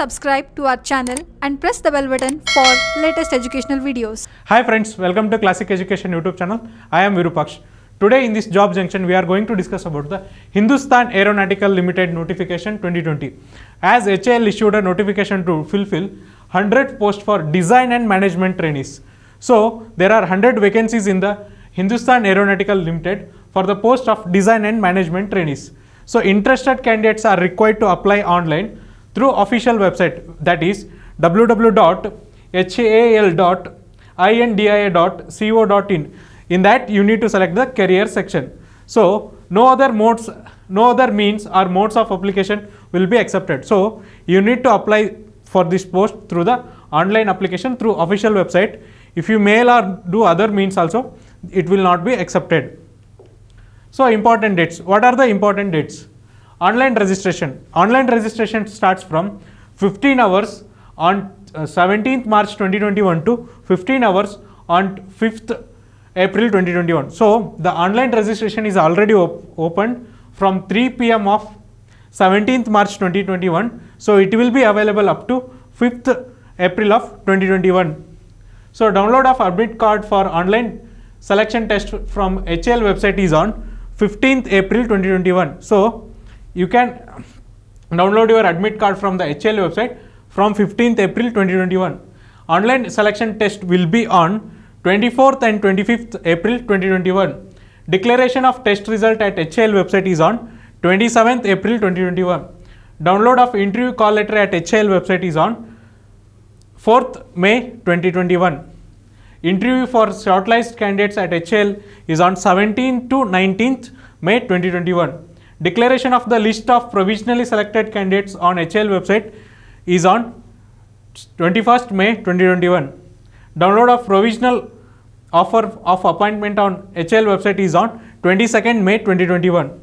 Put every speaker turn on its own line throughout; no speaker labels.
subscribe to our channel and press the bell button for latest educational videos. Hi friends, welcome to Classic Education YouTube channel. I am Virupaksh. Today in this job junction, we are going to discuss about the Hindustan Aeronautical Limited Notification 2020. As HAL issued a notification to fulfill 100 posts for design and management trainees. So, there are 100 vacancies in the Hindustan Aeronautical Limited for the post of design and management trainees. So, interested candidates are required to apply online through official website that is www.hal.india.co.in. In that you need to select the career section. So no other modes, no other means or modes of application will be accepted. So you need to apply for this post through the online application through official website. If you mail or do other means also, it will not be accepted. So important dates. What are the important dates? online registration. Online registration starts from 15 hours on uh, 17th March 2021 to 15 hours on 5th April 2021. So, the online registration is already op opened from 3 pm of 17th March 2021. So, it will be available up to 5th April of 2021. So, download of admit card for online selection test from HL website is on 15th April 2021. So, you can download your admit card from the HL website from 15th April 2021. Online selection test will be on 24th and 25th April 2021. Declaration of test result at HL website is on 27th April 2021. Download of interview call letter at HL website is on 4th May 2021. Interview for shortlisted candidates at HL is on 17th to 19th May 2021. Declaration of the list of provisionally selected candidates on HL website is on 21st May 2021. Download of provisional offer of appointment on HL website is on 22nd May 2021.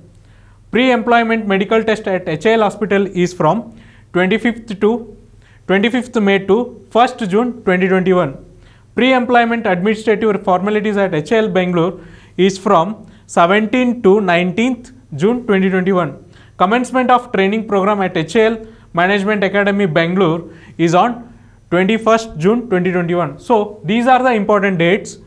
Pre-employment medical test at HL hospital is from 25th to 25th May to 1st June 2021. Pre-employment administrative formalities at HL Bangalore is from 17th to 19th June 2021. Commencement of training program at HL Management Academy Bangalore is on 21st June 2021. So, these are the important dates.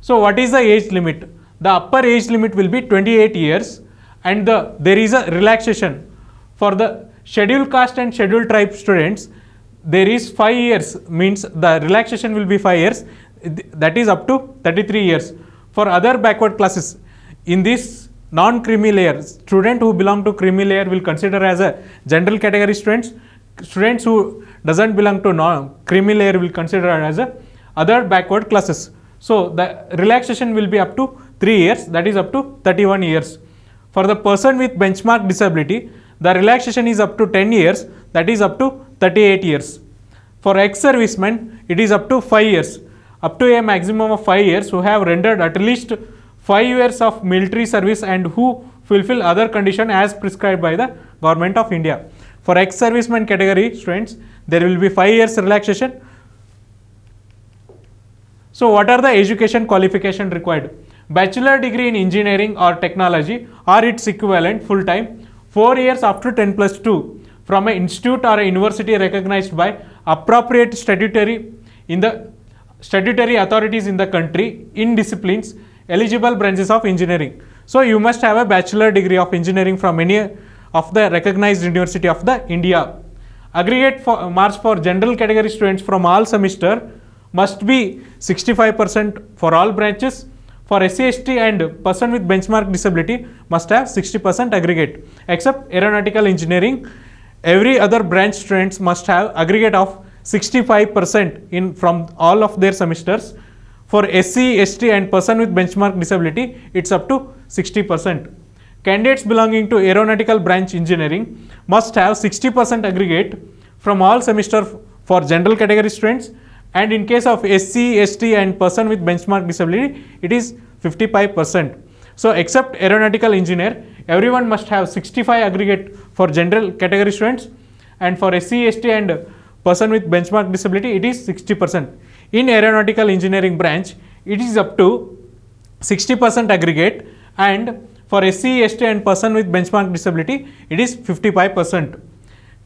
So, what is the age limit? The upper age limit will be 28 years and the, there is a relaxation for the scheduled caste and scheduled tribe students. There is 5 years means the relaxation will be 5 years that is up to 33 years. For other backward classes in this non-creamy layer, student who belong to creamy layer will consider as a general category students. Students who doesn't belong to non-creamy layer will consider as a other backward classes. So, the relaxation will be up to 3 years that is up to 31 years. For the person with benchmark disability, the relaxation is up to 10 years that is up to 38 years. For ex-servicemen, it is up to 5 years, up to a maximum of 5 years who have rendered at least 5 years of military service and who fulfill other condition as prescribed by the government of India. For ex serviceman category students, there will be 5 years relaxation. So, what are the education qualification required? Bachelor degree in engineering or technology or its equivalent full time, 4 years after 10 plus 2 from an institute or a university recognized by appropriate statutory in the statutory authorities in the country in disciplines eligible branches of engineering. So you must have a bachelor degree of engineering from any of the recognized university of the India. Aggregate for, uh, marks for general category students from all semester must be 65% for all branches. For SCST and person with benchmark disability must have 60% aggregate. Except aeronautical engineering, every other branch students must have aggregate of 65% in from all of their semesters for SC, ST and person with benchmark disability, it's up to 60%. Candidates belonging to aeronautical branch engineering must have 60% aggregate from all semester for general category students and in case of SC, ST and person with benchmark disability, it is 55%. So, except aeronautical engineer, everyone must have 65 aggregate for general category students and for SC, ST and person with benchmark disability, it is 60 percent in aeronautical engineering branch it is up to 60% aggregate and for a ST and person with benchmark disability it is 55%.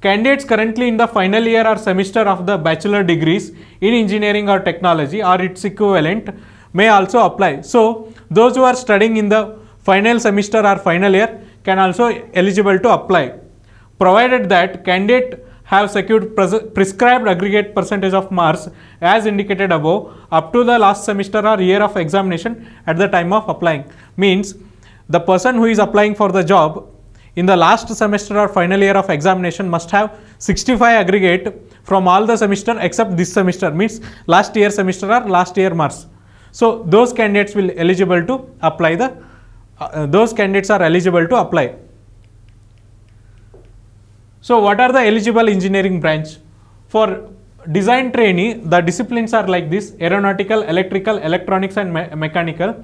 Candidates currently in the final year or semester of the bachelor degrees in engineering or technology or its equivalent may also apply. So, those who are studying in the final semester or final year can also eligible to apply provided that candidate have secured prescribed aggregate percentage of marks as indicated above up to the last semester or year of examination at the time of applying. Means the person who is applying for the job in the last semester or final year of examination must have 65 aggregate from all the semester except this semester means last year semester or last year marks. So those candidates will eligible to apply the uh, those candidates are eligible to apply. So what are the eligible engineering branch? For design trainee, the disciplines are like this, aeronautical, electrical, electronics and me mechanical.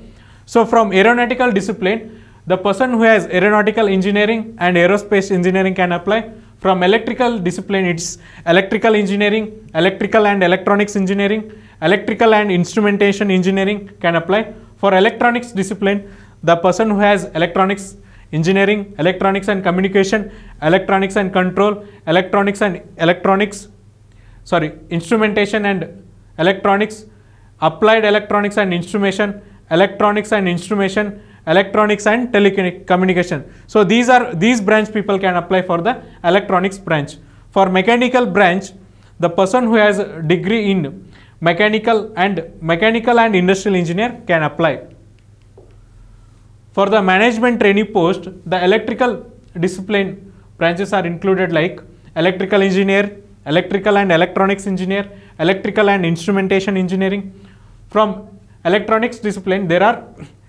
So from aeronautical discipline, the person who has aeronautical engineering and aerospace engineering can apply. From electrical discipline, it's electrical engineering, electrical and electronics engineering, electrical and instrumentation engineering can apply. For electronics discipline, the person who has electronics engineering, electronics and communication, electronics and control, electronics and electronics, sorry, instrumentation and electronics, applied electronics and instrumentation, electronics and instrumentation, electronics and telecommunication. So these are these branch people can apply for the electronics branch. For mechanical branch, the person who has degree in mechanical and mechanical and industrial engineer can apply. For the management trainee post, the electrical discipline branches are included like electrical engineer, electrical and electronics engineer, electrical and instrumentation engineering. From electronics discipline, there are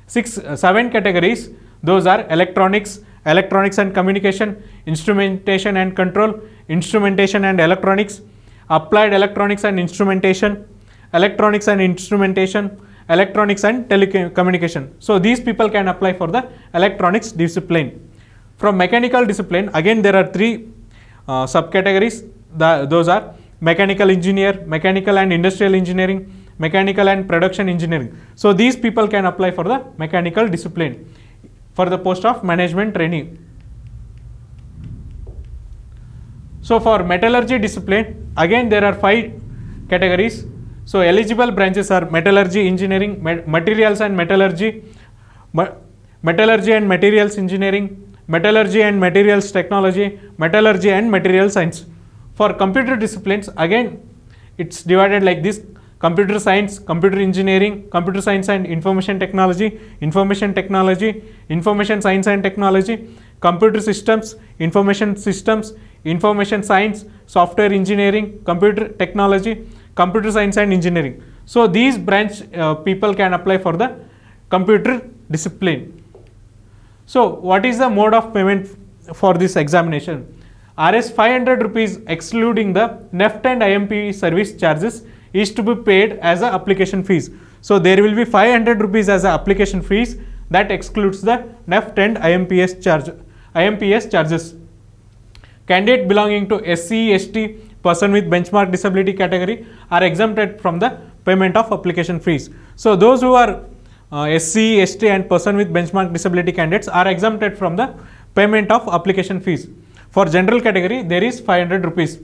six, uh, seven categories. Those are electronics, electronics and communication, instrumentation and control, instrumentation and electronics, applied electronics and instrumentation, electronics and instrumentation, electronics and telecommunication. So these people can apply for the electronics discipline. From mechanical discipline, again there are three uh, subcategories. The, those are mechanical engineer, mechanical and industrial engineering, mechanical and production engineering. So these people can apply for the mechanical discipline for the post of management trainee. So for metallurgy discipline, again there are five categories so eligible branches are metallurgy engineering, materials and metallurgy, metallurgy and materials engineering, metallurgy and materials technology, metallurgy and material science. For computer disciplines, again, it's divided like this computer science, computer engineering, computer science and information technology, information technology, information science and technology, computer systems, information systems, information science, software engineering, computer technology, computer science and engineering. So these branch uh, people can apply for the computer discipline. So what is the mode of payment for this examination? RS 500 rupees excluding the NEFT and IMP service charges is to be paid as a application fees. So there will be 500 rupees as a application fees that excludes the NEFT and IMPS charge IMPS charges. Candidate belonging to SC, ST person with benchmark disability category are exempted from the payment of application fees. So those who are uh, SC, ST and person with benchmark disability candidates are exempted from the payment of application fees. For general category, there is 500 rupees.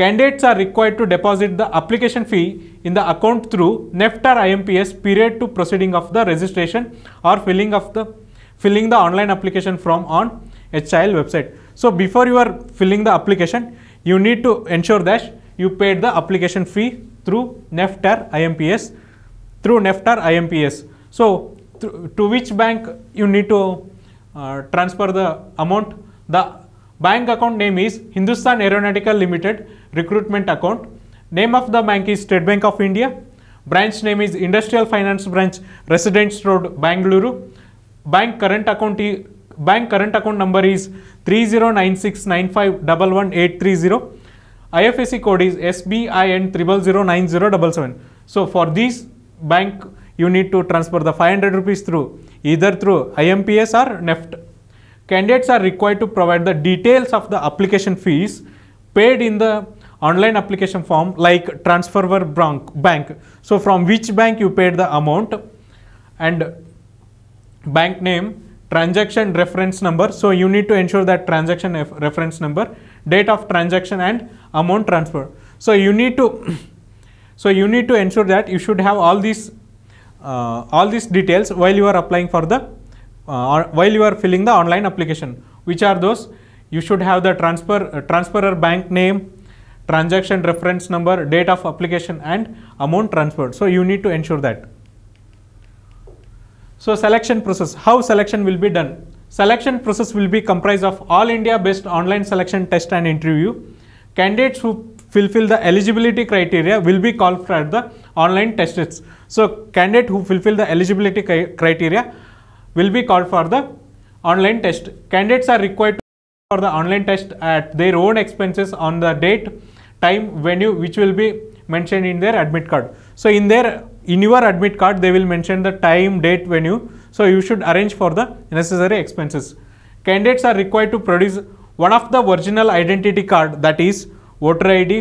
Candidates are required to deposit the application fee in the account through NEFT or IMPS period to proceeding of the registration or filling of the filling the online application form on HIL website. So before you are filling the application, you need to ensure that you paid the application fee through NEFT or IMPS, through NEFT or IMPS. So to which bank you need to uh, transfer the amount? The bank account name is Hindustan Aeronautical Limited Recruitment Account. Name of the bank is State Bank of India. Branch name is Industrial Finance Branch, Residence Road, Bangalore. Bank current account Bank current account number is three zero nine six nine five double one eight three zero. IFSC code is SBIN 0009077. So for this bank, you need to transfer the 500 rupees through either through IMPS or NEFT. Candidates are required to provide the details of the application fees paid in the online application form like transfer bank. So from which bank you paid the amount and bank name transaction reference number. So you need to ensure that transaction reference number, date of transaction and amount transfer. So you need to, so you need to ensure that you should have all these, uh, all these details while you are applying for the, uh, while you are filling the online application. Which are those? You should have the transfer, uh, transferor bank name, transaction reference number, date of application and amount transferred. So you need to ensure that. So selection process, how selection will be done? Selection process will be comprised of all India based online selection test and interview. Candidates who fulfill the eligibility criteria will be called for the online tests. So candidate who fulfill the eligibility criteria will be called for the online test. Candidates are required to for the online test at their own expenses on the date, time, venue which will be mentioned in their admit card. So in their in your admit card they will mention the time date venue so you should arrange for the necessary expenses candidates are required to produce one of the original identity card that is voter id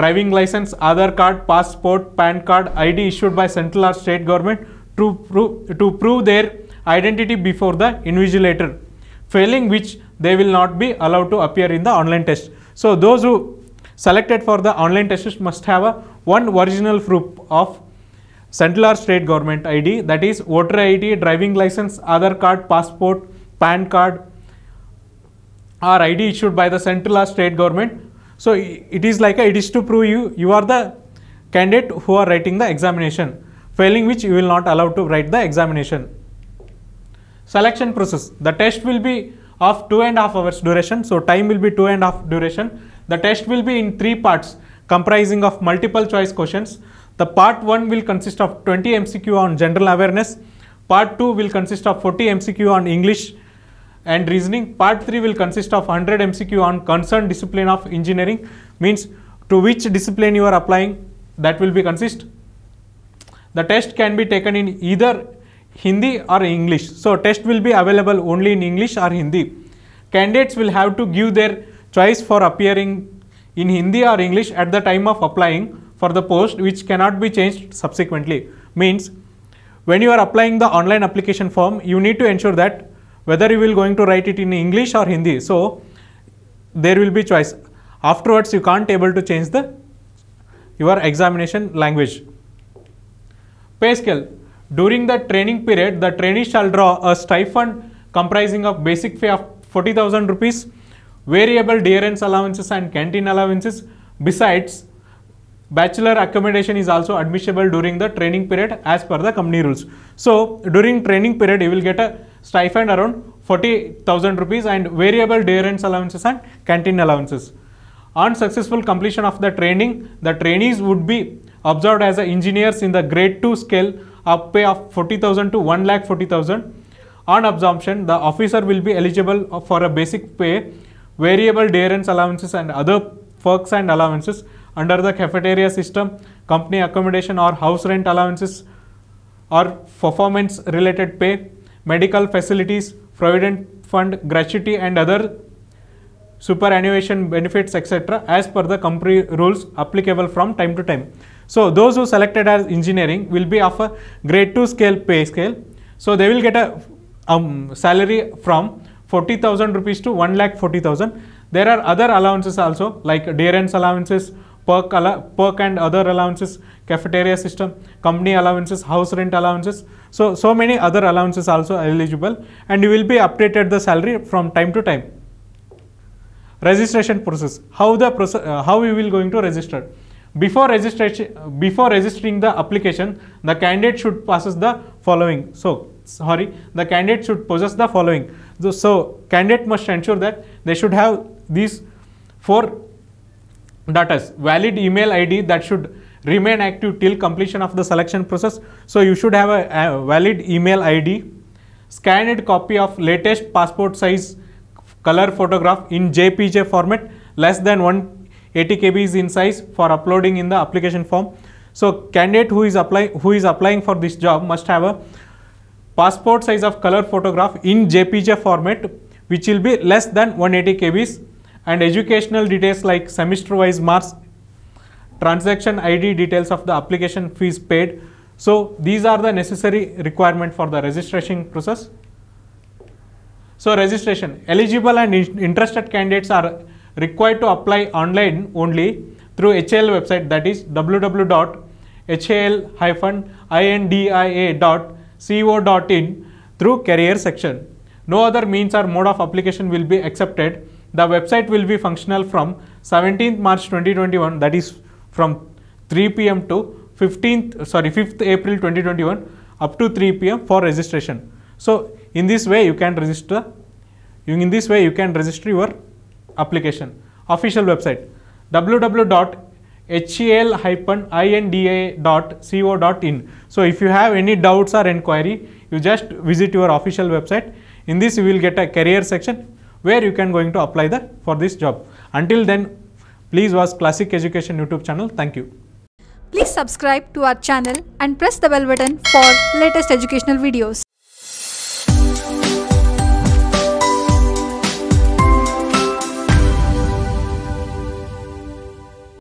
driving license other card passport pan card id issued by central or state government to prove, to prove their identity before the invigilator failing which they will not be allowed to appear in the online test so those who selected for the online test must have a one original proof of central or state government ID that is voter ID, driving license, other card, passport, PAN card or ID issued by the central or state government. So it is like a, it is to prove you, you are the candidate who are writing the examination, failing which you will not allowed to write the examination. Selection process, the test will be of two and a half hours duration. So time will be two and a half duration. The test will be in three parts comprising of multiple choice questions. The part 1 will consist of 20 MCQ on general awareness, part 2 will consist of 40 MCQ on English and reasoning, part 3 will consist of 100 MCQ on concerned discipline of engineering, means to which discipline you are applying that will be consist. The test can be taken in either Hindi or English. So, test will be available only in English or Hindi. Candidates will have to give their choice for appearing in Hindi or English at the time of applying for the post which cannot be changed subsequently. Means when you are applying the online application form, you need to ensure that whether you will going to write it in English or Hindi. So there will be choice. Afterwards, you can't able to change the your examination language. Pay scale. During the training period, the trainee shall draw a stipend comprising of basic pay of 40,000 rupees variable dearance allowances and canteen allowances. Besides, bachelor accommodation is also admissible during the training period as per the company rules. So, during training period, you will get a stipend around 40,000 rupees and variable dearance allowances and canteen allowances. On successful completion of the training, the trainees would be observed as engineers in the grade 2 scale of pay of 40,000 to 1 lakh 40,000. On absorption, the officer will be eligible for a basic pay variable dearance allowances and other perks and allowances under the cafeteria system, company accommodation or house rent allowances or performance related pay, medical facilities, provident fund, gratuity and other superannuation benefits etc. as per the company rules applicable from time to time. So, those who selected as engineering will be of a grade 2 scale pay scale. So, they will get a um, salary from 40,000 rupees to 1 lakh 40,000. There are other allowances also like Dearness allowances, perk, perk and other allowances, cafeteria system, company allowances, house rent allowances. So, so many other allowances also eligible and you will be updated the salary from time to time. Registration process, how the process, uh, how we will going to register. Before registration, before registering the application, the candidate should passes the following. So, sorry the candidate should possess the following so, so candidate must ensure that they should have these four data valid email id that should remain active till completion of the selection process so you should have a, a valid email id scanned copy of latest passport size color photograph in jpg format less than 180 kb in size for uploading in the application form so candidate who is apply who is applying for this job must have a passport size of color photograph in JPG format which will be less than 180 kbs and educational details like semester wise marks, transaction ID details of the application fees paid. So these are the necessary requirement for the registration process. So registration, eligible and interested candidates are required to apply online only through HAL website that is www.hal-india.com co.in through career section. No other means or mode of application will be accepted. The website will be functional from 17th March 2021 that is from 3 pm to 15th sorry 5th April 2021 up to 3 pm for registration. So in this way you can register in this way you can register your application official website www hcl-inda.co.in. So if you have any doubts or inquiry, you just visit your official website. In this, you will get a career section where you can going to apply the for this job. Until then, please watch Classic Education YouTube channel. Thank you. Please subscribe to our channel and press the bell button for latest educational videos.